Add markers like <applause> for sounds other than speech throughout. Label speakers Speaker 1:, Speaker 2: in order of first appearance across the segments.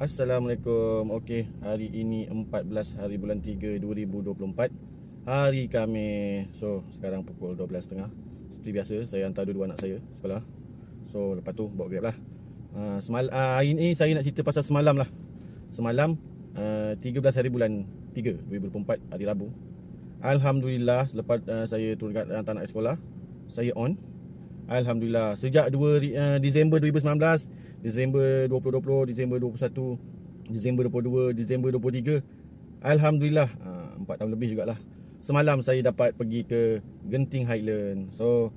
Speaker 1: Assalamualaikum. Okey, hari ini 14 hari bulan 3 2024. Hari kami. So, sekarang pukul 12.30. Seperti biasa, saya hantar dua anak saya sekolah. So, lepas tu bawa Grab lah. Uh, semal uh, hari ini saya nak cerita pasal semalam lah. Semalam uh, ah, 13 hari bulan 3 2024 hari Rabu. Alhamdulillah, selepas uh, saya turun hantar anak sekolah, saya on Alhamdulillah Sejak 2 uh, eh, Disember 2019 Disember 2020 Disember 2021, Disember 2022, Disember 2023, Alhamdulillah uh, tahun lebih jugalah Semalam saya dapat pergi ke Genting Highland So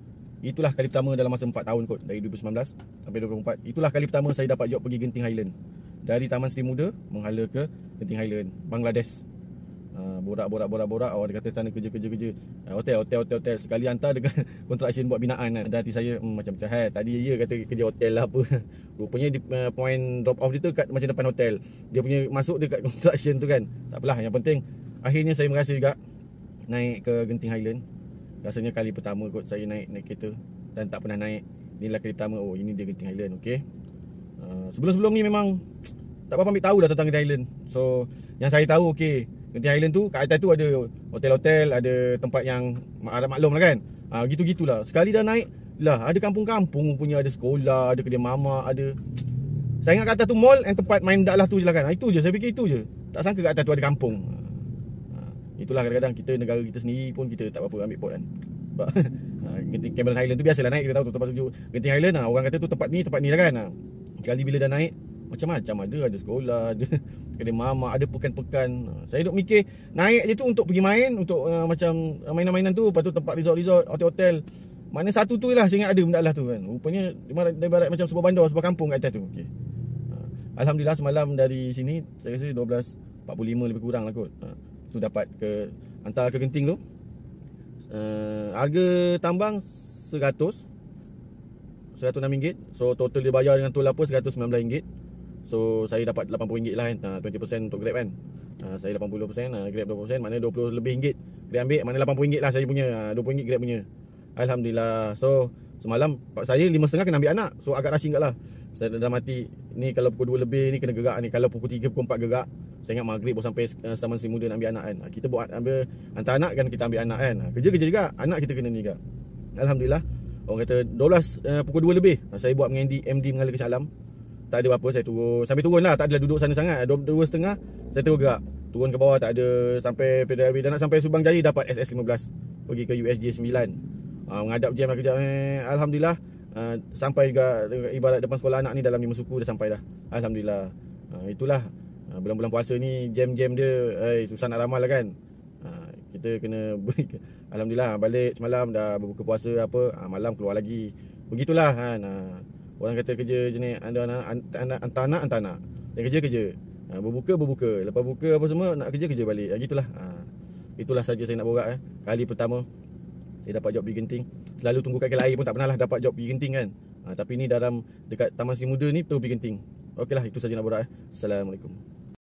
Speaker 1: Itulah kali pertama dalam masa 4 tahun kot Dari 2019 sampai 2024 Itulah kali pertama saya dapat job pergi Genting Highland Dari Taman Seri Muda Menghala ke Genting Highland Bangladesh borak-borak-borak-borak ah, uh, awak kata sana kerja-kerja-kerja ah, hotel hotel hotel hotel sekali hantar dekat <laughs> construction buat binaan kan. ada hati saya hmm, macam-macam hal tadi dia ya kata kerja hotel lah apa <laughs> rupanya di uh, point drop off dia tu kat macam depan hotel dia punya masuk dekat <laughs> construction tu kan tak apalah yang penting akhirnya saya merasa juga naik ke Genting Highland rasanya kali pertama kot saya naik naik kereta dan tak pernah naik inilah kereta pertama oh ini dia Genting Highland okey uh, sebelum-sebelum ni memang <tsk> tak apa-apa ambil tahu dah tentang Genting Highland so yang saya tahu okey Genting Island tu kat atas tu ada hotel-hotel, ada tempat yang ada maklum lah kan. Ah ha, gitu-gitulah. Sekali dah naik lah ada kampung-kampung punya ada sekolah, ada kedai mama, ada <tsk> saya ingat kat atas tu mall dan tempat main budak lah tu je lah kan. Ha, itu je, saya fikir itu je. Tak sangka kat atas tu ada kampung. Ha, itulah kadang-kadang kita negara kita sendiri pun kita tak apa-apa ambil pot kan. Sebab ha, <laughs> Genting Cameron Island tu biasalah naik kita tahu tu tempat tu. Genting Island lah, orang kata tu tempat ni, tempat ni lah kan. Sekali bila dah naik, macam-macam ada ada sekolah <laughs> ada kena mama ada pekan-pekan saya duk mikir naik je tu untuk pergi main untuk uh, macam uh, mainan-mainan tu patut tempat resort-resort hotel-hotel mana satu tu lah sehingga ada benda lah tu kan rupanya dari barat macam sebuah bandar sebuah kampung kat atas tu okey uh, alhamdulillah semalam dari sini saya rasa 45 lebih kurang lah kot uh, tu dapat ke hantar ke genting tu uh, harga tambang 100 RM106 So total dia bayar dengan tol apa RM119 So saya dapat RM80 lah kan uh, ah, 20% untuk grab kan uh, Saya RM80% uh, ah, Grab RM20% Maknanya RM20 lebih ringgit Dia ambil Maknanya RM80 lah saya punya RM20 uh, grab punya Alhamdulillah So Semalam Saya RM5.30 kena ambil anak So agak rushing kat lah Saya dah, mati Ni kalau pukul 2 lebih ni kena gerak ni Kalau pukul 3 pukul 4 gerak saya ingat maghrib pun sampai zaman si muda nak ambil anak kan Kita buat ambil Hantar anak kan kita ambil anak kan Kerja-kerja juga Anak kita kena ni juga Alhamdulillah Orang kata 12 uh, pukul 2 lebih Saya buat dengan MD, MD mengalir ke tak ada apa-apa saya turun sambil turun lah tak adalah duduk sana sangat dua, dua setengah saya terus gerak turun ke bawah tak ada sampai Federal Way dan nak sampai Subang Jaya dapat SS15 pergi ke USJ9 uh, ah, menghadap jam lah kejap eh, Alhamdulillah uh, sampai juga ibarat depan sekolah anak ni dalam 5 suku dah sampai dah Alhamdulillah uh, itulah uh, bulan-bulan puasa ni jam-jam dia eh, susah nak ramal lah kan uh, kita kena <laughs> Alhamdulillah balik semalam dah berbuka puasa apa uh, malam keluar lagi begitulah kan uh, Orang kata kerja jenis anda anak anak antara anak antara anak. Yang kerja kerja. Ha, berbuka berbuka. Lepas buka apa semua nak kerja kerja balik. Ha, gitulah. Ha, itulah saja saya nak borak eh. Kali pertama saya dapat job pergi Selalu tunggu kat kelai pun tak pernah lah dapat job pergi kan. Ha, tapi ni dalam dekat Taman Si Muda ni tu pergi genting. Okeylah itu saja nak borak eh. Assalamualaikum.